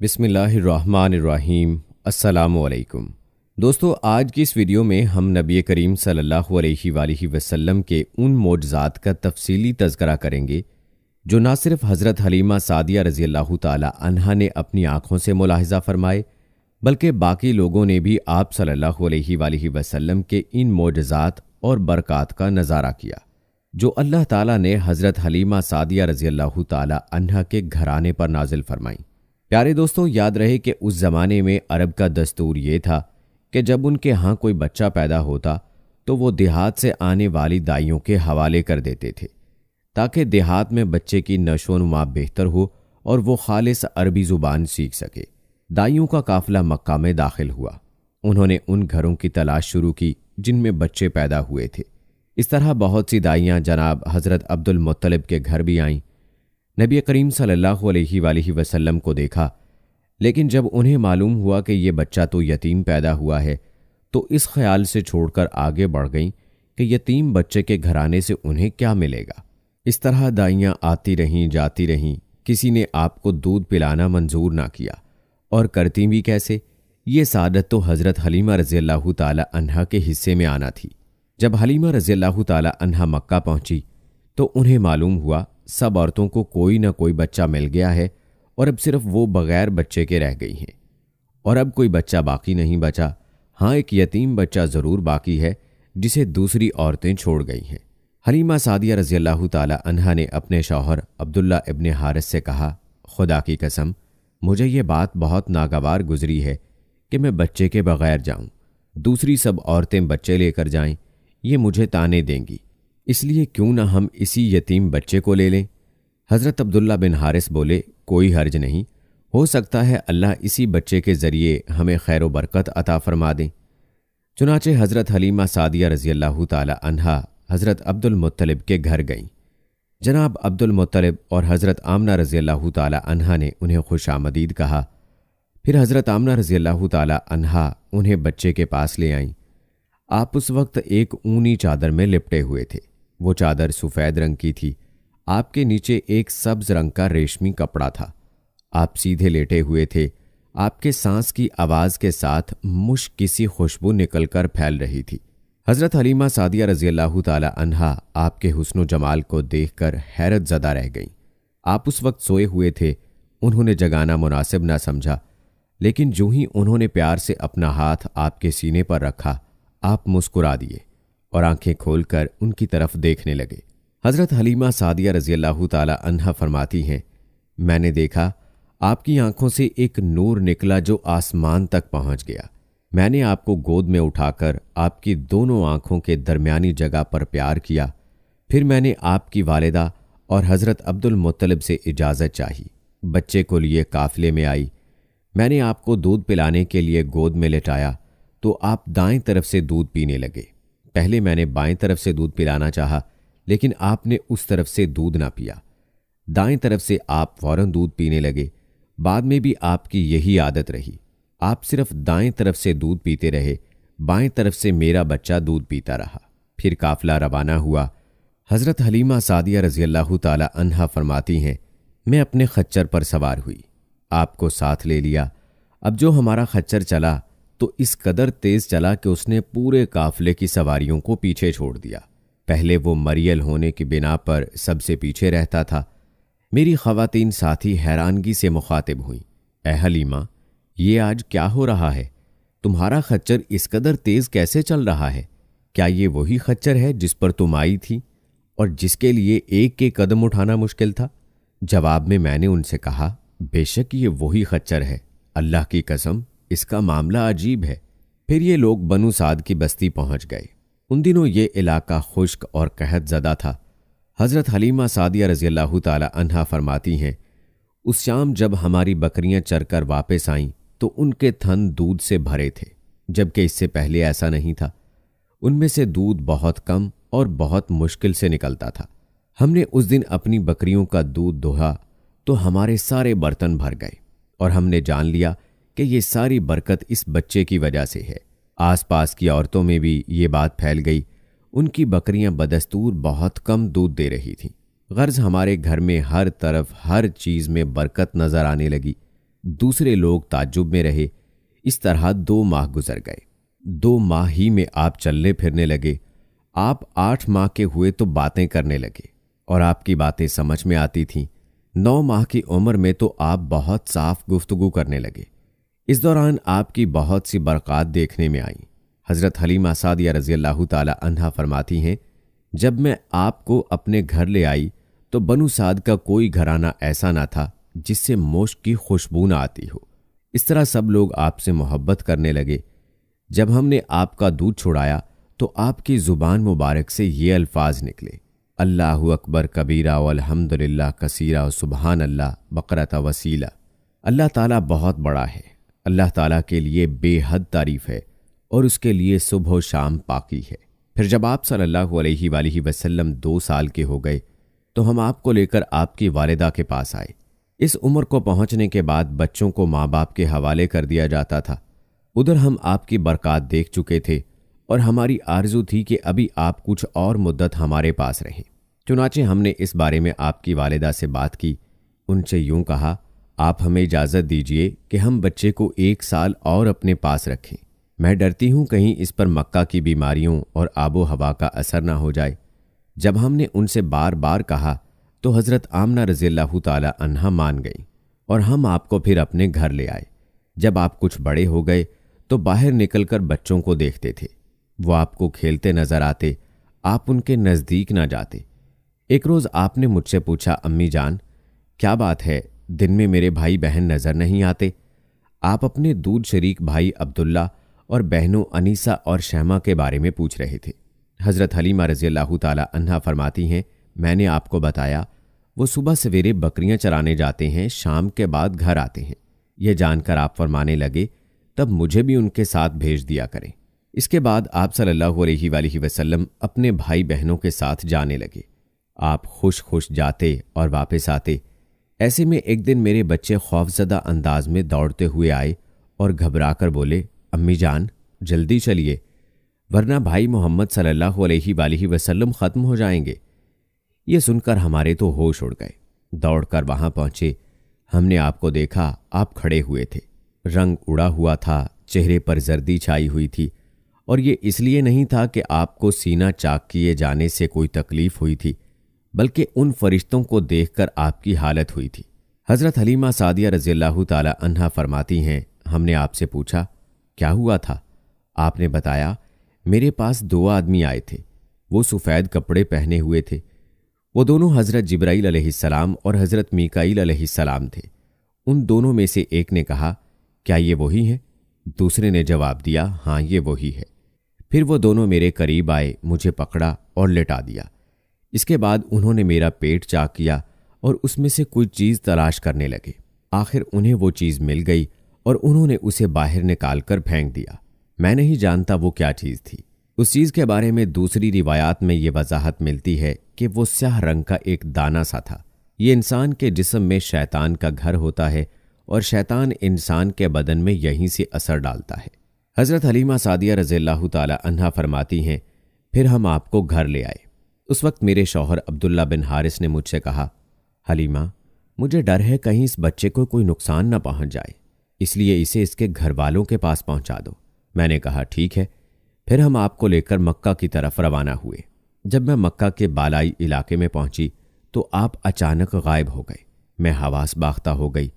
बिसमीम् अल्लाम दोस्तों आज की इस वीडियो में हम नबी करीम सल्ला वसम के उन मोजात का तफसीली तस्करा करेंगे जो ना सिर्फ हज़रत हलीमा सादिया रज़ी अल्लाह तहा ने अपनी आँखों से मुलाहजा फरमाए बल्कि बाकी लोगों ने भी आप सल्ला वसम के इन मोजात और बरक़ात का नज़ारा किया जो अल्लाह ताली ने हज़रत हलीमा सादिया रज़ी अल्लाह तहा के घरानाने पर नाजिल फरमाई प्यारे दोस्तों याद रहे कि उस ज़माने में अरब का दस्तूर ये था कि जब उनके यहाँ कोई बच्चा पैदा होता तो वो देहात से आने वाली दाइयों के हवाले कर देते थे ताकि देहात में बच्चे की नशोनुमा बेहतर हो और वो खालिस अरबी ज़ुबान सीख सके दाइयों का काफिला मक्का में दाखिल हुआ उन्होंने उन घरों की तलाश शुरू की जिनमें बच्चे पैदा हुए थे इस तरह बहुत सी दाइयाँ जनाब हज़रत अब्दुल के घर भी आईं नबी करीम सल्लल्लाहु अलैहि वसल्लम को देखा लेकिन जब उन्हें मालूम हुआ कि यह बच्चा तो यतीम पैदा हुआ है तो इस ख्याल से छोड़कर आगे बढ़ गईं कि यतीम बच्चे के घराने से उन्हें क्या मिलेगा इस तरह दाइयाँ आती रहीं जाती रहीं किसी ने आपको दूध पिलाना मंजूर ना किया और करती भी कैसे ये सादत तो हज़रत हलीमा रज़ी अल्लाह तहा के हिस्से में आना थी जब हलीमा रज़ी अल्लाह तहा मक्का पहुंची, तो उन्हें मालूम हुआ सब औरतों को कोई ना कोई बच्चा मिल गया है और अब सिर्फ वो बगैर बच्चे के रह गई हैं और अब कोई बच्चा बाकी नहीं बचा हाँ एक यतीम बच्चा ज़रूर बाकी है जिसे दूसरी औरतें छोड़ गई हैं हलीमा सादिया रजी अल्लाह तहा ने अपने शौहर अब्दुल्ला इबन हारिस से कहा खुदा की कसम मुझे ये बात बहुत नागवार गुजरी है कि मैं बच्चे के बगैर जाऊं दूसरी सब औरतें बच्चे लेकर जाएं ये मुझे ताने देंगी इसलिए क्यों ना हम इसी यतीम बच्चे को ले लें हज़रत अब्दुल्ला बिन हारिस बोले कोई हर्ज नहीं हो सकता है अल्लाह इसी बच्चे के ज़रिए हमें खैर बरकत अता फरमा दें चुनाचे हज़रत हलीमा सादिया रज़ी अल्लाह तहा हज़रत अब्दुलमतलब के घर गईं जनाब अब्दुलमतलब और हज़रत आमना रज़ी अल्लाह तहा ने उन्हें खुश आमदीद कहा फिर हज़रत आमना रज़ी अल्लाह तहा उन्हें बच्चे के पास ले आईं आप उस वक्त एक ऊनी चादर में लिपटे हुए थे वो चादर सफ़ेद रंग की थी आपके नीचे एक सब्ज रंग का रेशमी कपड़ा था आप सीधे लेटे हुए थे आपके सांस की आवाज़ के साथ मुश्क किसी खुशबू निकल कर फैल रही थी हज़रत हलीमा सादिया रजी अल्लाह अनहा आपके हुसनो जमाल को देख कर हैरत ज़दा रह गई आप उस वक्त सोए हुए थे उन्होंने जगाना मुनासिब ना समझा लेकिन जो ही उन्होंने प्यार से अपना हाथ आपके सीने पर रखा आप मुस्कुरा दिए और आंखें खोलकर उनकी तरफ देखने लगे हज़रत हलीमा सादिया रजी अल्लाह अनहा फरमाती हैं मैंने देखा आपकी आंखों से एक नूर निकला जो आसमान तक पहुंच गया मैंने आपको गोद में उठाकर आपकी दोनों आंखों के दरमियानी जगह पर प्यार किया फिर मैंने आपकी वालदा और हज़रत अब्दुल मुतलब से इजाज़त चाही बच्चे को लिए काफ़िले में आई मैंने आपको दूध पिलाने के लिए गोद में लेटाया तो आप दाएं तरफ से दूध पीने लगे पहले मैंने बाएं तरफ से दूध पिलाना चाहा लेकिन आपने उस तरफ से दूध ना पिया दाएं तरफ से आप फौरन दूध पीने लगे बाद में भी आपकी यही आदत रही आप सिर्फ दाएं तरफ से दूध पीते रहे बाएं तरफ से मेरा बच्चा दूध पीता रहा फिर काफिला रवाना हुआ हज़रत हलीमा सादिया रजी अल्लाह अनहा फरमाती हैं मैं अपने खच्चर पर सवार हुई आपको साथ ले लिया अब जो हमारा खच्चर चला तो इस कदर तेज चला कि उसने पूरे काफले की सवारियों को पीछे छोड़ दिया पहले वो मरियल होने की बिना पर सबसे पीछे रहता था मेरी खवतिन साथी हैरानगी से मुखातिब हुई माँ ये आज क्या हो रहा है तुम्हारा खच्चर इस कदर तेज कैसे चल रहा है क्या ये वही खच्चर है जिस पर तुम आई थी और जिसके लिए एक के कदम उठाना मुश्किल था जवाब में मैंने उनसे कहा बेशक ये वही खच्चर है अल्लाह की कसम इसका मामला अजीब है फिर ये लोग बनु साद की बस्ती पहुंच गए उन दिनों ये इलाका खुश्क और कहत ज़दा था हज़रत हलीमा सादिया रज़ी अल्लाह तहा फरमाती हैं उस शाम जब हमारी बकरियां चरकर वापस आईं तो उनके थन दूध से भरे थे जबकि इससे पहले ऐसा नहीं था उनमें से दूध बहुत कम और बहुत मुश्किल से निकलता था हमने उस दिन अपनी बकरियों का दूध दोहा तो हमारे सारे बर्तन भर गए और हमने जान लिया कि ये सारी बरकत इस बच्चे की वजह से है आसपास की औरतों में भी ये बात फैल गई उनकी बकरियां बदस्तूर बहुत कम दूध दे रही थीं गर्ज हमारे घर में हर तरफ हर चीज़ में बरकत नज़र आने लगी दूसरे लोग ताजुब में रहे इस तरह दो माह गुजर गए दो माह ही में आप चलने फिरने लगे आप आठ माह के हुए तो बातें करने लगे और आपकी बातें समझ में आती थीं नौ माह की उम्र में तो आप बहुत साफ गुफ्तगु करने लगे इस दौरान आपकी बहुत सी बरक़ात देखने में आई हज़रत हलीमा सादिया रज़ी अल्लाह तहा फरमाती हैं जब मैं आपको अपने घर ले आई तो बनु साद का कोई घराना ऐसा ना था जिससे मोश की खुशबू ना आती हो इस तरह सब लोग आपसे मोहब्बत करने लगे जब हमने आपका दूध छुड़ाया तो आपकी ज़ुबान मुबारक से ये अल्फाज निकले अल्लाह अकबर कबीरा अलहमदिल्ला कसीरा सुबहान अल्लाह बकरत वसीला अल्लाह ताला बहुत बड़ा है अल्लाह ताला के लिए बेहद तारीफ़ है और उसके लिए सुबह शाम पाकी है फिर जब आप सल्लल्लाहु अलैहि वसल्लम दो साल के हो गए तो हम आपको लेकर आपकी वालदा के पास आए इस उम्र को पहुंचने के बाद बच्चों को माँ बाप के हवाले कर दिया जाता था उधर हम आपकी बरकत देख चुके थे और हमारी आरजू थी कि अभी आप कुछ और मुद्दत हमारे पास रहें चुनाचे हमने इस बारे में आपकी वालदा से बात की उनसे यूं कहा आप हमें इजाज़त दीजिए कि हम बच्चे को एक साल और अपने पास रखें मैं डरती हूँ कहीं इस पर मक्का की बीमारियों और आबो हवा का असर ना हो जाए जब हमने उनसे बार बार कहा तो हज़रत आमना रज़ील्ला तन्हा मान गई और हम आपको फिर अपने घर ले आए जब आप कुछ बड़े हो गए तो बाहर निकलकर बच्चों को देखते थे वो आपको खेलते नज़र आते आप उनके नज़दीक ना जाते एक रोज़ आपने मुझसे पूछा अम्मी जान क्या बात है दिन में मेरे भाई बहन नज़र नहीं आते आप अपने दूध शरीक भाई अब्दुल्ला और बहनों अनीसा और शहमा के बारे में पूछ रहे थे हज़रत हलीमा रज़ी अल्लाह तन्हा फरमाती हैं मैंने आपको बताया वो सुबह सवेरे बकरियां चराने जाते हैं शाम के बाद घर आते हैं यह जानकर आप फरमाने लगे तब मुझे भी उनके साथ भेज दिया करें इसके बाद आप सल्लल्लाहु अलैहि वसल्लम अपने भाई बहनों के साथ जाने लगे आप खुश खुश जाते और वापस आते ऐसे में एक दिन मेरे बच्चे खौफजदा अंदाज में दौड़ते हुए आए और घबरा कर बोले अम्मी जान जल्दी चलिए वरना भाई मोहम्मद सल्लल्लाहु अलैहि वसल्लम ख़त्म हो जाएंगे ये सुनकर हमारे तो होश उड़ गए दौड़कर वहाँ पहुँचे हमने आपको देखा आप खड़े हुए थे रंग उड़ा हुआ था चेहरे पर जर्दी छाई हुई थी और ये इसलिए नहीं था कि आपको सीना चाक किए जाने से कोई तकलीफ हुई थी बल्कि उन फरिश्तों को देखकर आपकी हालत हुई थी हज़रत हलीमा सादिया ताला तला फरमाती हैं हमने आपसे पूछा क्या हुआ था आपने बताया मेरे पास दो आदमी आए थे वो सफ़ेद कपड़े पहने हुए थे वो दोनों हज़रत ज़िब्राईल अलैहिस्सलाम और हज़रत मीकाईल अलैहिस्सलाम थे उन दोनों में से एक ने कहा क्या ये वही हैं दूसरे ने जवाब दिया हाँ ये वही है फिर वो दोनों मेरे करीब आए मुझे पकड़ा और लिटा दिया इसके बाद उन्होंने मेरा पेट चाक किया और उसमें से कोई चीज़ तलाश करने लगे आखिर उन्हें वो चीज़ मिल गई और उन्होंने उसे बाहर निकाल कर फेंक दिया मैं नहीं जानता वो क्या चीज़ थी उस चीज़ के बारे में दूसरी रिवायात में ये वजाहत मिलती है कि वो स्याह रंग का एक दाना सा था ये इंसान के जिसम में शैतान का घर होता है और शैतान इंसान के बदन में यहीं से असर डालता है हज़रत हलीमा सादिया रज़ी तला फरमाती हैं फिर हम आपको घर ले आए उस वक्त मेरे शौहर अब्दुल्ला बिन हारिस ने मुझसे कहा हलीमा मुझे डर है कहीं इस बच्चे को कोई नुकसान न पहुंच जाए इसलिए इसे इसके घर वालों के पास पहुंचा दो मैंने कहा ठीक है फिर हम आपको लेकर मक्का की तरफ रवाना हुए जब मैं मक्का के बालाई इलाके में पहुंची तो आप अचानक गायब हो गए मैं हवास बाख्ता हो गई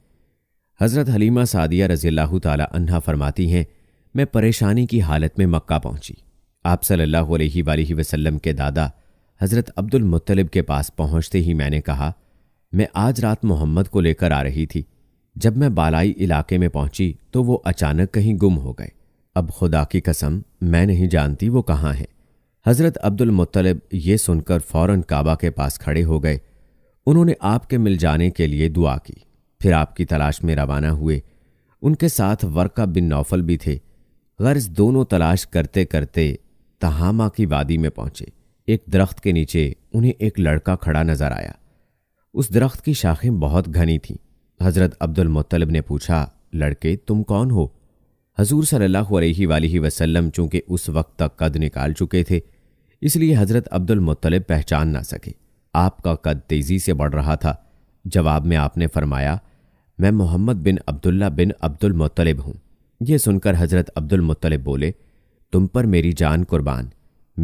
हज़रत हलीमा सादिया रजील्ला तला फरमाती हैं मैं परेशानी की हालत में मक्का पहुंची आप सल्लल्लाहु अलैहि वसल्लम के दादा हज़रत अब्दुल मुत्तलिब के पास पहुंचते ही मैंने कहा मैं आज रात मोहम्मद को लेकर आ रही थी जब मैं बालाई इलाके में पहुंची तो वो अचानक कहीं गुम हो गए अब खुदा की कसम मैं नहीं जानती वो कहाँ हैं हज़रत अब्दुल मुत्तलिब ये सुनकर फ़ौरन काबा के पास खड़े हो गए उन्होंने आपके मिल जाने के लिए दुआ की फिर आपकी तलाश में रवाना हुए उनके साथ वर्का बिन नौफल भी थे गर्ज दोनों तलाश करते करते तहामा की वादी में पहुंचे एक दरख्त के नीचे उन्हें एक लड़का खड़ा नजर आया उस दरख्त की शाखें बहुत घनी थीं हजरत अब्दुल मुतलब ने पूछा लड़के तुम कौन हो हजूर सल्लल्लाहु अलैहि वसल्लम चूंकि उस वक्त तक कद निकाल चुके थे इसलिए हजरत अब्दुल मुतलब पहचान ना सके आपका कद तेज़ी से बढ़ रहा था जवाब में आपने फरमाया मैं मोहम्मद बिन अब्दुल्ला बिन अब्दुल हूँ यह सुनकर हजरत अब्दुल बोले तुम पर मेरी जान कुर्बान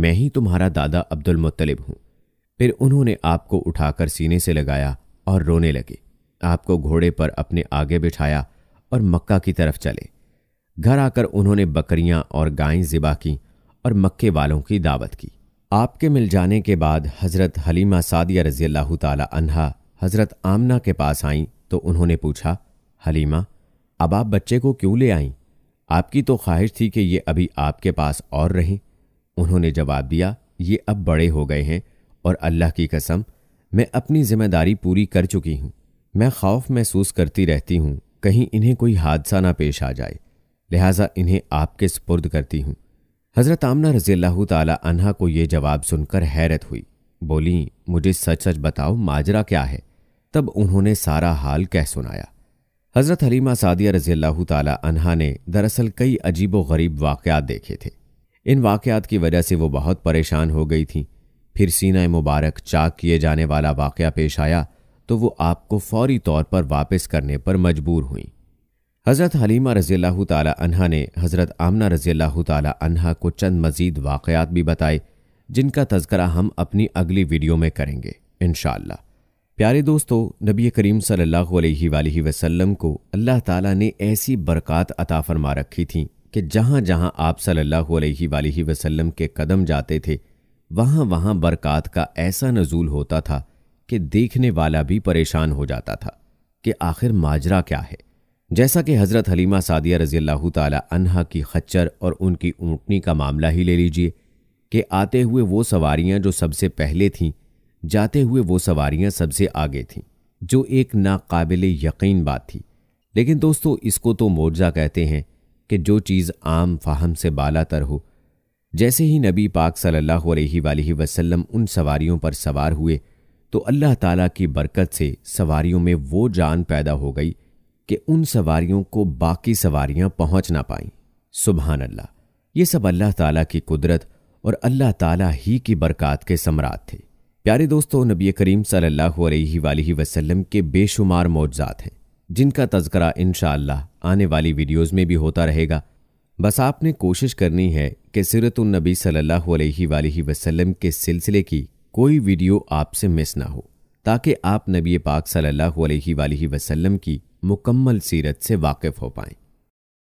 मैं ही तुम्हारा दादा अब्दुल मुत्तलिब हूं फिर उन्होंने आपको उठाकर सीने से लगाया और रोने लगे आपको घोड़े पर अपने आगे बिठाया और मक्का की तरफ चले घर आकर उन्होंने बकरियां और गायें ज़िबा की और मक्के वालों की दावत की आपके मिल जाने के बाद हज़रत हलीमा सादिया रजी अल्लाह तहा हज़रत आमना के पास आईं तो उन्होंने पूछा हलीमा अब आप बच्चे को क्यों ले आईं आपकी तो ख्वाहिश थी कि ये अभी आपके पास और रहें उन्होंने जवाब दिया ये अब बड़े हो गए हैं और अल्लाह की कसम मैं अपनी जिम्मेदारी पूरी कर चुकी हूँ मैं खौफ महसूस करती रहती हूँ कहीं इन्हें कोई हादसा ना पेश आ जाए लिहाजा इन्हें आपके सुपुर्द करती हूँ हज़रत आमना रजील्ला तला को ये जवाब सुनकर हैरत हुई बोली मुझे सच सच बताओ माजरा क्या है तब उन्होंने सारा हाल कह सुनाया हज़रत हलीमा सादिया रजील्ला तला ने दरअसल कई अजीब व गरीब वाक़ देखे थे इन वाक़ात की वजह से वो बहुत परेशान हो गई थी फिर सीना मुबारक चाक किए जाने वाला वाक़ पेश आया तो वो आपको फौरी तौर पर वापस करने पर मजबूर हुई हज़रत हलीमा रज़ी तहा ने हज़रत आमना रज़ी तहा को चंद मज़ीद वाक़ात भी बताए जिनका तस्करा हम अपनी अगली वीडियो में करेंगे इन प्यारे दोस्तों नबी करीम सल्लल्लाहु अलैहि वसल्लम को अल्लाह ताला ने ऐसी बरक़ात अता फरमा रखी थी कि जहाँ जहाँ आप सल्लल्लाहु अलैहि वसल्लम के कदम जाते थे वहाँ वहाँ बरक़ात का ऐसा नज़ूल होता था कि देखने वाला भी परेशान हो जाता था कि आखिर माजरा क्या है जैसा कि हज़रत हलीमा सादिया रज़ी अल्लाह तहा की खच्चर और उनकी ऊँटनी का मामला ही ले लीजिए कि आते हुए वो सवारियाँ जो सबसे पहले थीं जाते हुए वो सवारियाँ सबसे आगे थीं जो एक नाकाबिल यकीन बात थी लेकिन दोस्तों इसको तो मोर्जा कहते हैं कि जो चीज़ आम फाहम से बाला तर हो जैसे ही नबी पाक सल्लल्लाहु अलैहि वसल्लम उन सवारियों पर सवार हुए तो अल्लाह ताला की बरकत से सवारियों में वो जान पैदा हो गई कि उन सवारियों को बाकी सवारियां पहुंच ना पाईं सुबहान अल्लाह ये सब अल्लाह ताला की कुदरत और अल्लाह ताला ही की बरकत के सम्राट थे प्यारे दोस्तों नबी करीम सल्लल्लाहु अलैहि वसल्लम के बेशुमार मौजात हैं जिनका तस्करा इन आने वाली वीडियोस में भी होता रहेगा बस आपने कोशिश करनी है कि सिरतुलनबी सल्लल्लाहु अलैहि वसल्लम के सिलसिले की कोई वीडियो आपसे मिस ना हो ताकि आप नबी पाक सल्लल्लाहु अलैहि वसल्लम की मुकम्मल सीरत से वाकिफ़ हो पाएं